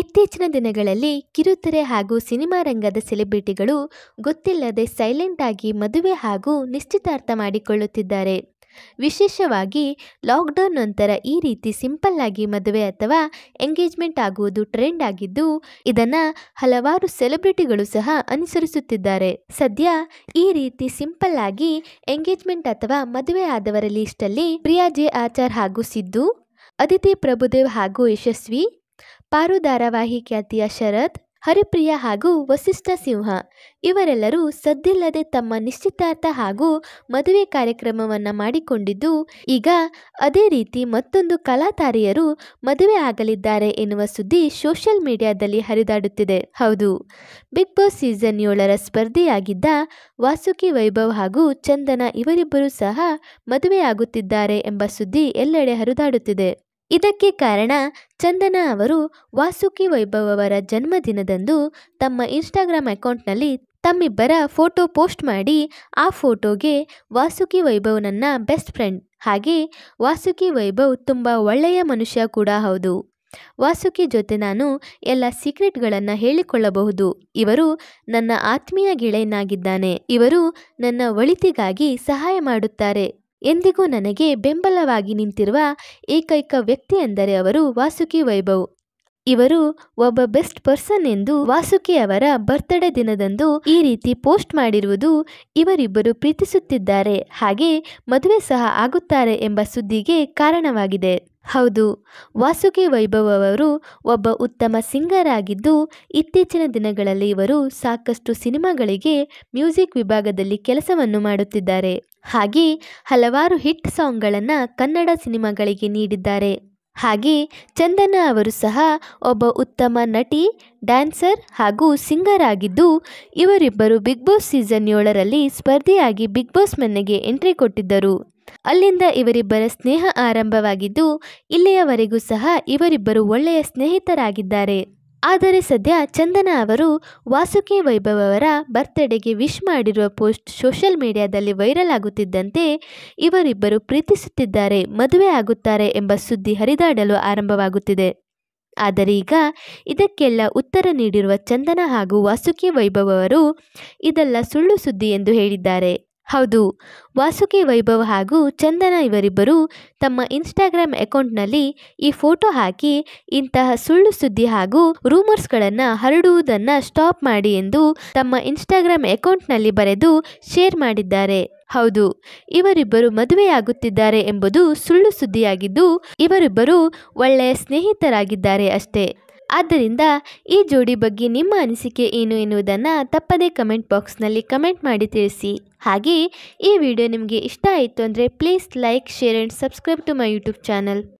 ಇತ್ತೀಚಿನ ದಿನಗಳಲ್ಲಿ ಕಿರುತೆರೆ ಹಾಗೂ ಸಿನಿಮಾ ರಂಗದ ಸೆಲೆಬ್ರಿಟಿಗಳು ಗೊತ್ತಿಲ್ಲದೆ ಸೈಲೆಂಟ್ ಆಗಿ ಮದುವೆ ಹಾಗೂ ನಿಶ್ಚಿತಾರ್ಥ ಮಾಡಿಕೊಳ್ಳುತ್ತಿದ್ದಾರೆ ವಿಶೇಷವಾಗಿ ಲಾಕ್ಡೌನ್ ನಂತರ ಈ ರೀತಿ ಸಿಂಪಲ್ ಆಗಿ ಮದುವೆ ಅಥವಾ ಎಂಗೇಜ್ಮೆಂಟ್ ಆಗುವುದು ಟ್ರೆಂಡ್ ಆಗಿದ್ದು ಇದನ್ನು ಹಲವಾರು ಸೆಲೆಬ್ರಿಟಿಗಳು ಸಹ ಅನುಸರಿಸುತ್ತಿದ್ದಾರೆ ಸದ್ಯ ಈ ರೀತಿ ಸಿಂಪಲ್ ಆಗಿ ಎಂಗೇಜ್ಮೆಂಟ್ ಅಥವಾ ಮದುವೆ ಆದವರ ಅಲ್ಲಿ ಪ್ರಿಯಾ ಜೆ ಆಚಾರ್ ಹಾಗೂ ಸಿದ್ದು ಅದಿತಿ ಪ್ರಭುದೇವ್ ಹಾಗೂ ಯಶಸ್ವಿ ಪಾರು ಧಾರಾವಾಹಿ ಖ್ಯಾತಿಯ ಶರತ್ ಹರಿಪ್ರಿಯ ಹಾಗೂ ವಸಿಷ್ಠ ಸಿಂಹ ಇವರೆಲ್ಲರೂ ಸದ್ದಿಲ್ಲದೆ ತಮ್ಮ ನಿಶ್ಚಿತಾರ್ಥ ಹಾಗೂ ಮದುವೆ ಕಾರ್ಯಕ್ರಮವನ್ನು ಮಾಡಿಕೊಂಡಿದ್ದು ಈಗ ಅದೇ ರೀತಿ ಮತ್ತೊಂದು ಕಲಾತಾರಿಯರು ಮದುವೆ ಆಗಲಿದ್ದಾರೆ ಎನ್ನುವ ಸುದ್ದಿ ಸೋಷಿಯಲ್ ಮೀಡಿಯಾದಲ್ಲಿ ಹರಿದಾಡುತ್ತಿದೆ ಹೌದು ಬಿಗ್ ಬಾಸ್ ಸೀಸನ್ ಏಳರ ಸ್ಪರ್ಧೆಯಾಗಿದ್ದ ವಾಸುಕಿ ವೈಭವ್ ಹಾಗೂ ಚಂದನ ಇವರಿಬ್ಬರೂ ಸಹ ಮದುವೆಯಾಗುತ್ತಿದ್ದಾರೆ ಎಂಬ ಸುದ್ದಿ ಎಲ್ಲೆಡೆ ಹರಿದಾಡುತ್ತಿದೆ ಇದಕ್ಕೆ ಕಾರಣ ಚಂದನ ಅವರು ವಾಸುಕಿ ವೈಭವ್ ಅವರ ಜನ್ಮದಿನದಂದು ತಮ್ಮ ಇನ್ಸ್ಟಾಗ್ರಾಮ್ ಅಕೌಂಟ್ನಲ್ಲಿ ತಮ್ಮಿಬ್ಬರ ಫೋಟೋ ಪೋಸ್ಟ್ ಮಾಡಿ ಆ ಫೋಟೋಗೆ ವಾಸುಕಿ ವೈಭವ್ ನನ್ನ ಬೆಸ್ಟ್ ಫ್ರೆಂಡ್ ಹಾಗೆ ವಾಸುಕಿ ವೈಭವ್ ತುಂಬ ಒಳ್ಳೆಯ ಮನುಷ್ಯ ಕೂಡ ಹೌದು ವಾಸುಕಿ ಜೊತೆ ನಾನು ಎಲ್ಲ ಸೀಕ್ರೆಟ್ಗಳನ್ನು ಹೇಳಿಕೊಳ್ಳಬಹುದು ಇವರು ನನ್ನ ಆತ್ಮೀಯ ಗೆಳೆಯನಾಗಿದ್ದಾನೆ ಇವರು ನನ್ನ ಒಳಿತಿಗಾಗಿ ಸಹಾಯ ಮಾಡುತ್ತಾರೆ ಎಂದಿಗೂ ನನಗೆ ಬೆಂಬಲವಾಗಿ ನಿಂತಿರುವ ಏಕೈಕ ವ್ಯಕ್ತಿ ಎಂದರೆ ಅವರು ವಾಸುಕಿ ವೈಭವ್ ಇವರು ಒಬ್ಬ ಬೆಸ್ಟ್ ಪರ್ಸನ್ ಎಂದು ವಾಸುಕಿ ಅವರ ಬರ್ತ್ಡೇ ದಿನದಂದು ಈ ರೀತಿ ಪೋಸ್ಟ್ ಮಾಡಿರುವುದು ಇವರಿಬ್ಬರು ಪ್ರೀತಿಸುತ್ತಿದ್ದಾರೆ ಹಾಗೆ ಮದುವೆ ಸಹ ಆಗುತ್ತಾರೆ ಎಂಬ ಸುದ್ದಿಗೆ ಕಾರಣವಾಗಿದೆ ಹೌದು ವಾಸುಕಿ ವೈಭವ್ ಅವರು ಒಬ್ಬ ಉತ್ತಮ ಸಿಂಗರ್ ಆಗಿದ್ದು ಇತ್ತೀಚಿನ ದಿನಗಳಲ್ಲಿ ಇವರು ಸಾಕಷ್ಟು ಸಿನಿಮಾಗಳಿಗೆ ಮ್ಯೂಸಿಕ್ ವಿಭಾಗದಲ್ಲಿ ಕೆಲಸವನ್ನು ಮಾಡುತ್ತಿದ್ದಾರೆ ಹಾಗೆ ಹಲವಾರು ಹಿಟ್ ಸಾಂಗ್ಗಳನ್ನು ಕನ್ನಡ ಸಿನಿಮಾಗಳಿಗೆ ನೀಡಿದ್ದಾರೆ ಹಾಗೆ ಚಂದನ ಅವರು ಸಹ ಒಬ್ಬ ಉತ್ತಮ ನಟಿ ಡ್ಯಾನ್ಸರ್ ಹಾಗೂ ಸಿಂಗರ್ ಆಗಿದ್ದು ಇವರಿಬ್ಬರು ಬಿಗ್ ಬಾಸ್ ಸೀಸನ್ ಏಳರಲ್ಲಿ ಸ್ಪರ್ಧೆಯಾಗಿ ಬಿಗ್ ಬಾಸ್ ಮನೆಗೆ ಎಂಟ್ರಿ ಕೊಟ್ಟಿದ್ದರು ಅಲ್ಲಿಂದ ಇವರಿಬ್ಬರ ಸ್ನೇಹ ಆರಂಭವಾಗಿದ್ದು ಇಲ್ಲಿಯವರೆಗೂ ಸಹ ಇವರಿಬ್ಬರು ಒಳ್ಳೆಯ ಸ್ನೇಹಿತರಾಗಿದ್ದಾರೆ ಆದರೆ ಸದ್ಯ ಚಂದನ ಅವರು ವಾಸುಕಿ ವೈಭವ್ ಅವರ ಬರ್ತ್ಡೇಗೆ ವಿಶ್ ಮಾಡಿರುವ ಪೋಸ್ಟ್ ಸೋಷಿಯಲ್ ಮೀಡಿಯಾದಲ್ಲಿ ವೈರಲ್ ಆಗುತ್ತಿದ್ದಂತೆ ಇವರಿಬ್ಬರು ಪ್ರೀತಿಸುತ್ತಿದ್ದಾರೆ ಮದುವೆ ಆಗುತ್ತಾರೆ ಎಂಬ ಸುದ್ದಿ ಹರಿದಾಡಲು ಆರಂಭವಾಗುತ್ತಿದೆ ಆದರೀಗ ಇದಕ್ಕೆಲ್ಲ ಉತ್ತರ ನೀಡಿರುವ ಚಂದನ ಹಾಗೂ ವಾಸುಕಿ ವೈಭವ್ ಅವರು ಇದೆಲ್ಲ ಸುಳ್ಳು ಸುದ್ದಿ ಎಂದು ಹೇಳಿದ್ದಾರೆ ಹೌದು ವಾಸುಕಿ ವೈಭವ್ ಹಾಗೂ ಚಂದನ ಇವರಿಬ್ಬರು ತಮ್ಮ ಇನ್ಸ್ಟಾಗ್ರಾಮ್ ಅಕೌಂಟ್ನಲ್ಲಿ ಈ ಫೋಟೋ ಹಾಕಿ ಇಂತಹ ಸುಳ್ಳು ಸುದ್ದಿ ಹಾಗೂ ರೂಮರ್ಸ್ಗಳನ್ನು ಹರಡುವುದನ್ನು ಸ್ಟಾಪ್ ಮಾಡಿ ಎಂದು ತಮ್ಮ ಇನ್ಸ್ಟಾಗ್ರಾಮ್ ಅಕೌಂಟ್ನಲ್ಲಿ ಬರೆದು ಶೇರ್ ಮಾಡಿದ್ದಾರೆ ಹೌದು ಇವರಿಬ್ಬರು ಮದುವೆಯಾಗುತ್ತಿದ್ದಾರೆ ಎಂಬುದು ಸುಳ್ಳು ಸುದ್ದಿಯಾಗಿದ್ದು ಇವರಿಬ್ಬರು ಒಳ್ಳೆಯ ಸ್ನೇಹಿತರಾಗಿದ್ದಾರೆ ಅಷ್ಟೇ ಆದ್ದರಿಂದ ಈ ಜೋಡಿ ಬಗ್ಗೆ ನಿಮ್ಮ ಅನಿಸಿಕೆ ಏನು ಎನ್ನುವುದನ್ನು ತಪ್ಪದೇ ಕಮೆಂಟ್ ಬಾಕ್ಸ್ನಲ್ಲಿ ಕಮೆಂಟ್ ಮಾಡಿ ತಿಳಿಸಿ ಹಾಗೆಯೇ ಈ ವಿಡಿಯೋ ನಿಮಗೆ ಇಷ್ಟ ಆಯಿತು ಅಂದರೆ please like share and subscribe to my YouTube channel